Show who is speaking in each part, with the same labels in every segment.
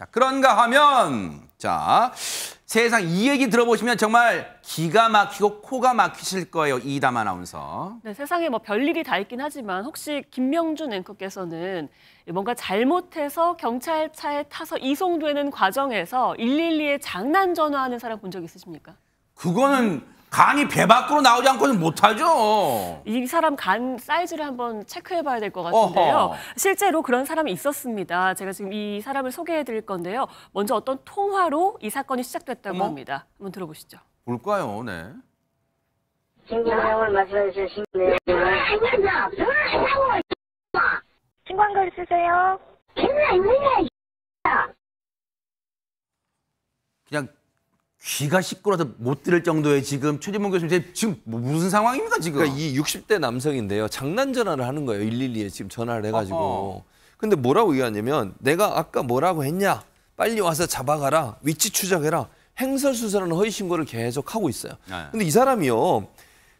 Speaker 1: 자, 그런가 하면 자, 세상 이 얘기 들어보시면 정말 기가 막히고 코가 막히실 거예요. 이담 아나운서.
Speaker 2: 네, 세상에 뭐 별일이 다 있긴 하지만 혹시 김명준 앵커께서는 뭔가 잘못해서 경찰차에 타서 이송되는 과정에서 112에 장난 전화하는 사람 본 적 있으십니까?
Speaker 1: 그거는 간이 배 밖으로 나오지 않고는 못하죠.
Speaker 2: 이 사람 간 사이즈를 한번 체크해봐야 될 것 같은데요. 어허. 실제로 그런 사람이 있었습니다. 제가 지금 이 사람을 소개해드릴 건데요. 먼저 어떤 통화로 이 사건이 시작됐다고 어머? 합니다. 한번 들어보시죠.
Speaker 1: 볼까요, 네. 신관글 쓰세요. 그냥 귀가 시끄러서못 들을 정도의
Speaker 2: 지금 최진봉 교수님 지금 뭐 무슨 상황입니까 지금? 그러니까 이 60대 남성인데요. 장난 전화를 하는 거예요. 112에 지금 전화를 해가지고. 어허. 근데 뭐라고 얘기하냐면 내가 아까 뭐라고 했냐? 빨리 와서 잡아가라. 위치 추적해라. 행설수사라는 허위 신고를 계속 하고 있어요. 네. 근데 이 사람이요.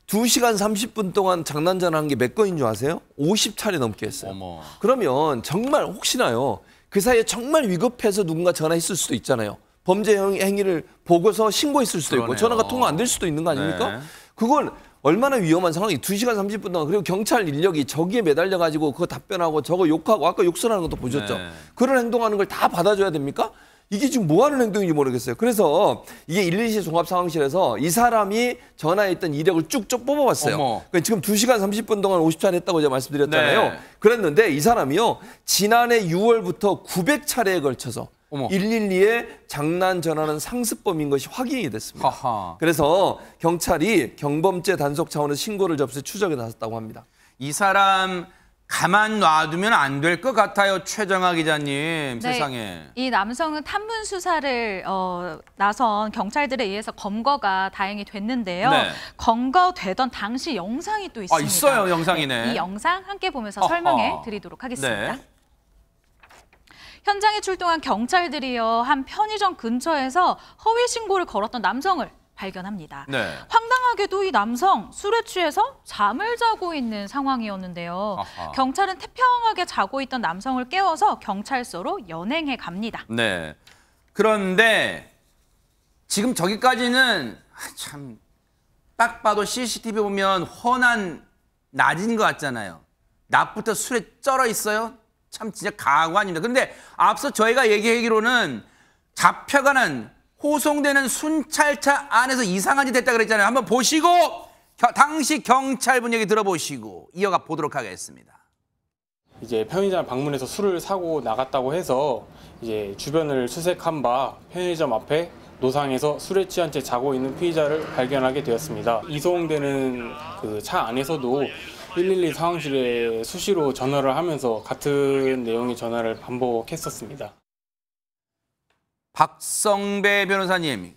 Speaker 2: 2시간 30분 동안 장난 전화한 게 몇 건인 줄 아세요? 50차례 넘게 했어요. 어머. 그러면 정말 혹시나요. 그 사이에 정말 위급해서 누군가 전화했을 수도 있잖아요. 범죄 행위를 보고서 신고했을 수도 그러네요. 있고 전화가 통화 안 될 수도 있는 거 아닙니까? 네. 그걸 얼마나 위험한 상황이 2시간 30분 동안 그리고 경찰 인력이 저기에 매달려 가지고 그거 답변하고 저거 욕하고 아까 욕설하는 것도 보셨죠. 네. 그런 행동하는 걸 다 받아줘야 됩니까? 이게 지금 뭐 하는 행동인지 모르겠어요. 그래서 이게 112 종합상황실에서 이 사람이 전화했던 이력을 쭉쭉 뽑아봤어요. 그러니까 지금 2시간 30분 동안 50차례 했다고 제가 말씀드렸잖아요. 네. 그랬는데 이 사람이요. 지난해 6월부터 900차례에 걸쳐서 어머. 112에 장난 전화는 상습범인 것이 확인이 됐습니다. 하하. 그래서 경찰이 경범죄 단속 차원에서 신고를 접수해 추적에 나섰다고 합니다. 이 사람
Speaker 1: 가만 놔두면 안 될 것 같아요, 최정아 기자님. 네, 세상에. 이 남성은 탐문 수사를 어, 나선 경찰들에 의해서 검거가 다행히 됐는데요. 네. 검거되던 당시 영상이 또 아, 있습니다. 아, 있어요, 영상이네. 네, 이 영상 함께 보면서 설명해 드리도록 하겠습니다. 네. 현장에 출동한 경찰들이요. 한 편의점 근처에서 허위 신고를 걸었던 남성을 발견합니다. 네. 황당하게도 이 남성 술에 취해서 잠을 자고 있는 상황이었는데요. 아하. 경찰은 태평하게 자고 있던 남성을 깨워서 경찰서로 연행해 갑니다. 네. 그런데 지금 저기까지는 참 딱 봐도 CCTV 보면 훤한 낮인 것 같잖아요. 낮부터 술에 쩔어 있어요? 참 진짜 가관입니다. 그런데 앞서 저희가 얘기하기로는 잡혀가는 호송되는 순찰차 안에서 이상한 짓 했다 그랬잖아요. 한번 보시고 당시 경찰분 위기 들어보시고 이어가 보도록 하겠습니다. 이제 편의점 방문해서 술을 사고 나갔다고 해서 이제 주변을 수색한 바 편의점 앞에 노상에서 술에 취한 채 자고 있는 피의자를 발견하게 되었습니다. 이송되는 그 차 안에서도 112 상황실에 수시로 전화를 하면서 같은 내용의 전화를 반복했었습니다. 박성배 변호사님,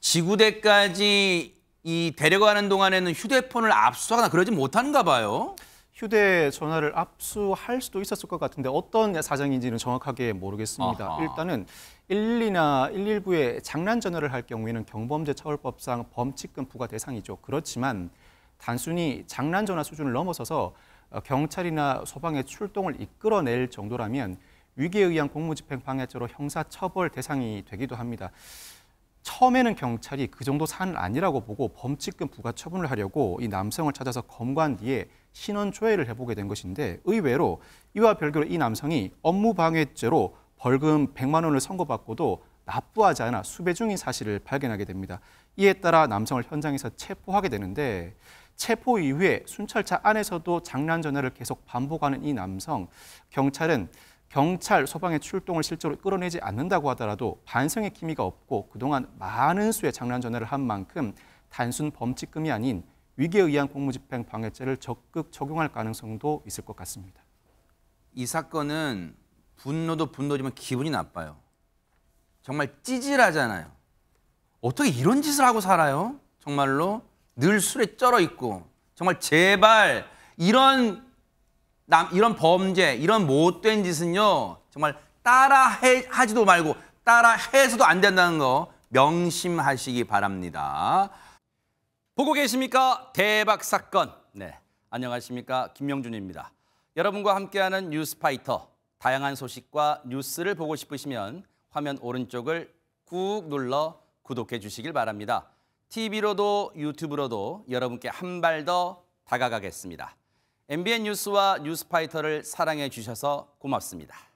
Speaker 1: 지구대까지 이 데려가는 동안에는 휴대폰을 압수하거나 그러지 못한가 봐요.
Speaker 3: 휴대 전화를 압수할 수도 있었을 것 같은데 어떤 사정인지는 정확하게 모르겠습니다. 아하. 일단은 112나 119에 장난 전화를 할 경우에는 경범죄 처벌법상 범칙금 부과 대상이죠. 그렇지만 단순히 장난 전화 수준을 넘어서서 어, 경찰이나 소방의 출동을 이끌어낼 정도라면 위기에 의한 공무집행 방해죄로 형사처벌 대상이 되기도 합니다. 처음에는 경찰이 그 정도 사안은 아니라고 보고 범칙금 부과 처분을 하려고 이 남성을 찾아서 검거한 뒤에 신원 조회를 해보게 된 것인데 의외로 이와 별개로 이 남성이 업무 방해죄로 벌금 100만 원을 선고받고도 납부하지 않아 수배 중인 사실을 발견하게 됩니다. 이에 따라 남성을 현장에서 체포하게 되는데 체포 이후에 순찰차 안에서도 장난 전화를 계속 반복하는 이 남성 경찰은 경찰 소방의 출동을 실제로 끌어내지 않는다고 하더라도 반성의 기미가 없고 그동안 많은 수의 장난 전화를 한 만큼 단순 범칙금이 아닌 위기에 의한 공무집행 방해죄를 적극 적용할 가능성도
Speaker 1: 있을 것 같습니다. 이 사건은 분노도 분노지만 기분이 나빠요. 정말 찌질하잖아요. 어떻게 이런 짓을 하고 살아요? 정말로 늘 술에 쩔어 있고 정말 제발 이런 남 이런 범죄 이런 못된 짓은요 정말 따라 해, 하지도 말고 따라 해서도 안 된다는 거 명심하시기 바랍니다. 보고 계십니까 대박 사건? 네 안녕하십니까 김명준입니다. 여러분과 함께하는 뉴스파이터 다양한 소식과 뉴스를 보고 싶으시면. 화면 오른쪽을 꾹 눌러 구독해 주시길 바랍니다. TV로도 유튜브로도 여러분께 한 발 더 다가가겠습니다. MBN 뉴스와 뉴스파이터를 사랑해 주셔서 고맙습니다.